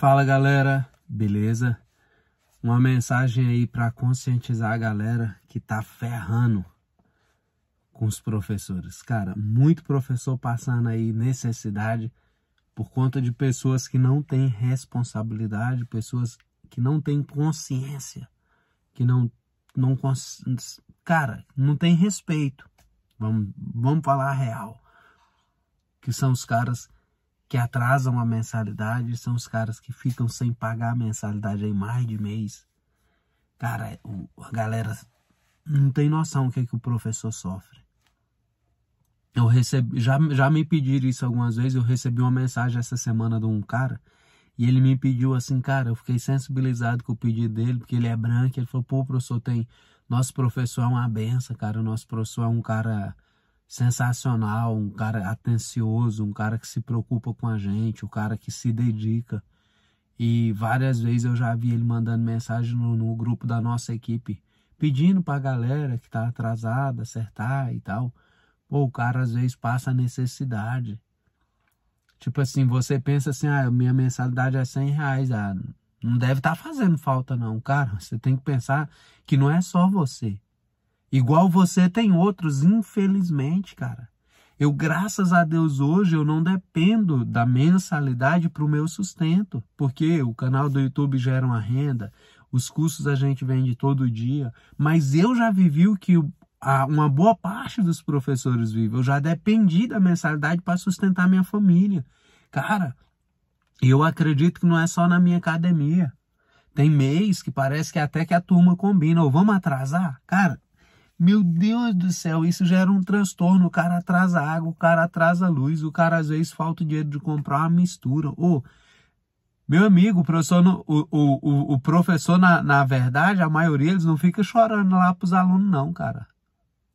Fala galera, beleza? Uma mensagem aí para conscientizar a galera que tá ferrando com os professores. Cara, muito professor passando aí necessidade por conta de pessoas que não têm responsabilidade, pessoas que não têm consciência, que não não cons... cara, não tem respeito. Vamos vamos falar a real. Que são os caras que atrasam a mensalidade são os caras que ficam sem pagar a mensalidade em mais de mês. Cara, o, a galera não tem noção o que, é que o professor sofre. Eu recebi, já, já me pediram isso algumas vezes. Eu recebi uma mensagem essa semana de um cara e ele me pediu assim, cara. Eu fiquei sensibilizado com o pedido dele, porque ele é branco. Ele falou: pô, professor, tem. Nosso professor é uma benção, cara. O nosso professor é um cara sensacional, um cara atencioso, um cara que se preocupa com a gente, um cara que se dedica. E várias vezes eu já vi ele mandando mensagem no, no grupo da nossa equipe, pedindo para a galera que está atrasada acertar e tal. Pô, o cara às vezes passa necessidade. Tipo assim, você pensa assim, ah, minha mensalidade é 100 reais, ah, não deve estar tá fazendo falta não, cara. Você tem que pensar que não é só você. Igual você tem outros, infelizmente, cara. Eu, graças a Deus, hoje eu não dependo da mensalidade para o meu sustento, porque o canal do YouTube gera uma renda, os cursos a gente vende todo dia, mas eu já vivi o que uma boa parte dos professores vive. Eu já dependi da mensalidade para sustentar minha família. Cara, eu acredito que não é só na minha academia. Tem mês que parece que até que a turma combina, ou vamos atrasar? Cara, meu Deus do céu, isso gera um transtorno. O cara atrasa água, o cara atrasa luz, o cara às vezes falta o dinheiro de comprar uma mistura. Ou, meu amigo, o professor, o, o, o, professor na, na verdade, a maioria eles não fica chorando lá pros alunos, não, cara.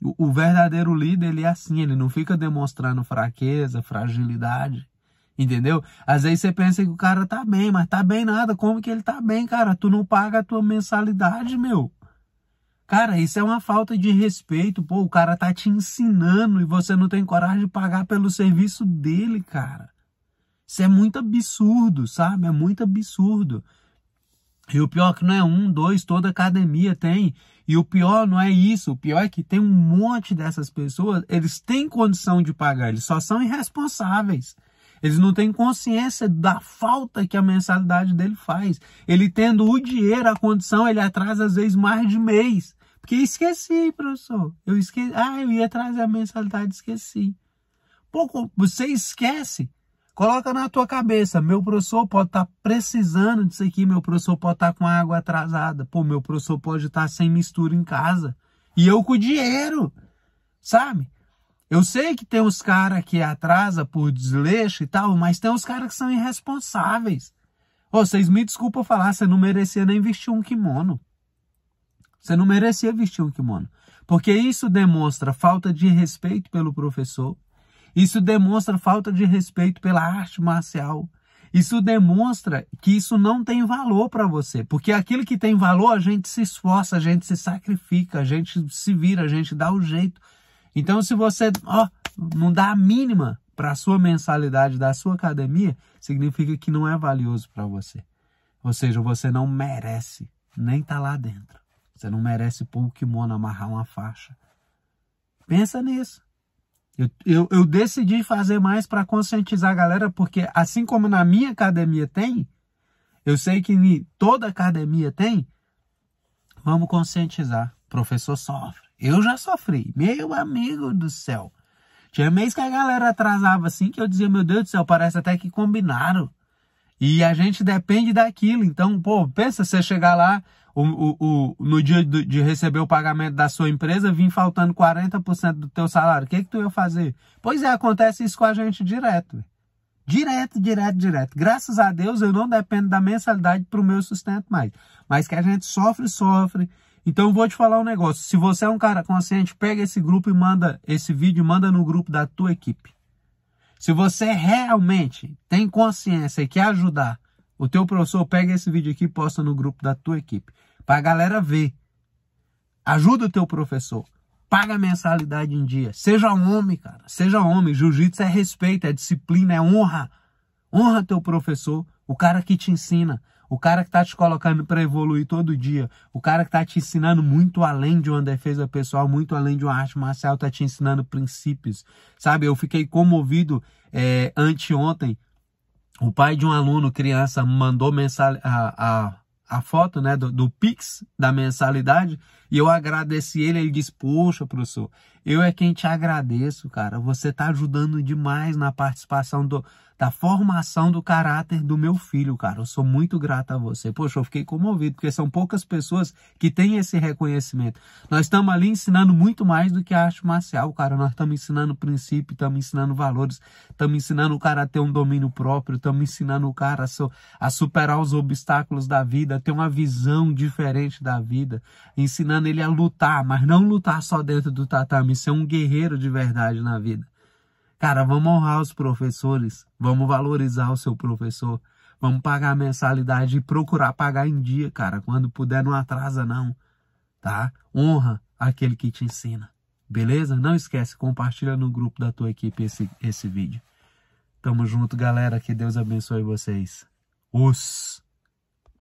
O, o verdadeiro líder, ele é assim, ele não fica demonstrando fraqueza, fragilidade. Entendeu? Às vezes você pensa que o cara tá bem, mas tá bem nada. Como que ele tá bem, cara? Tu não paga a tua mensalidade, meu. Cara, isso é uma falta de respeito. Pô, o cara tá te ensinando e você não tem coragem de pagar pelo serviço dele, cara. Isso é muito absurdo, sabe? É muito absurdo. E o pior é que não é um, dois, toda academia tem. E o pior não é isso. O pior é que tem um monte dessas pessoas, eles têm condição de pagar, eles só são irresponsáveis. Eles não têm consciência da falta que a mensalidade dele faz. Ele tendo o dinheiro, a condição, ele atrasa às vezes mais de mês. Porque esqueci, professor. Eu esqueci. Ah, eu ia trazer a mensalidade, esqueci. Pô, você esquece. Coloca na tua cabeça, meu professor pode estar tá precisando disso aqui, meu professor pode estar tá com a água atrasada, pô, meu professor pode estar tá sem mistura em casa. E eu com o dinheiro, sabe? Eu sei que tem os caras que atrasa por desleixo e tal, mas tem os caras que são irresponsáveis. vocês me desculpam falar, você não merecia nem vestir um kimono. Você não merecia vestir um kimono. Porque isso demonstra falta de respeito pelo professor, isso demonstra falta de respeito pela arte marcial, isso demonstra que isso não tem valor para você, porque aquilo que tem valor a gente se esforça, a gente se sacrifica, a gente se vira, a gente dá o jeito. Então, se você ó, não dá a mínima para a sua mensalidade da sua academia, significa que não é valioso para você. Ou seja, você não merece nem estar tá lá dentro. Você não merece Pokémon amarrar uma faixa. Pensa nisso. Eu, eu, eu decidi fazer mais para conscientizar a galera, porque assim como na minha academia tem, eu sei que toda academia tem, vamos conscientizar. O professor sofre. Eu já sofri, meu amigo do céu. Tinha mês que a galera atrasava assim que eu dizia, meu Deus do céu, parece até que combinaram. E a gente depende daquilo. Então, pô, pensa você chegar lá o, o, o no dia do, de receber o pagamento da sua empresa, vim faltando 40% do teu salário. O que, é que tu ia fazer? Pois é, acontece isso com a gente direto. Direto, direto, direto. Graças a Deus eu não dependo da mensalidade para o meu sustento mais. Mas que a gente sofre, sofre. Então vou te falar um negócio, se você é um cara consciente, pega esse grupo e manda esse vídeo, manda no grupo da tua equipe. Se você realmente tem consciência e quer ajudar o teu professor, pega esse vídeo aqui e posta no grupo da tua equipe, para a galera ver. Ajuda o teu professor. Paga a mensalidade em dia. Seja homem, cara. Seja homem. Jiu-jitsu é respeito, é disciplina, é honra. Honra teu professor, o cara que te ensina o cara que está te colocando para evoluir todo dia, o cara que está te ensinando muito além de uma defesa pessoal, muito além de uma arte marcial, está te ensinando princípios, sabe? Eu fiquei comovido é, anteontem. O pai de um aluno, criança, mandou mensagem, a, a a foto né, do, do, Pix da mensalidade e eu agradeci ele. Ele disse: Poxa, professor, eu é quem te agradeço, cara. Você tá ajudando demais na participação do, da formação do caráter do meu filho, cara. Eu sou muito grato a você. Poxa, eu fiquei comovido, porque são poucas pessoas que têm esse reconhecimento. Nós estamos ali ensinando muito mais do que a arte marcial, cara. Nós estamos ensinando princípio, estamos ensinando valores, estamos ensinando o cara a ter um domínio próprio, estamos ensinando o cara a, superar os obstáculos da vida, a ter uma visão diferente da vida, ensinando ele a lutar, mas não lutar só dentro do tatame, ser um guerreiro de verdade na vida. Cara, vamos honrar os professores, vamos valorizar o seu professor, vamos pagar a mensalidade e procurar pagar em dia, cara. Quando puder, não atrasa não, tá? Honra aquele que te ensina, beleza? Não esquece, compartilha no grupo da tua equipe esse, esse vídeo. Tamo junto, galera. Que Deus abençoe vocês. Os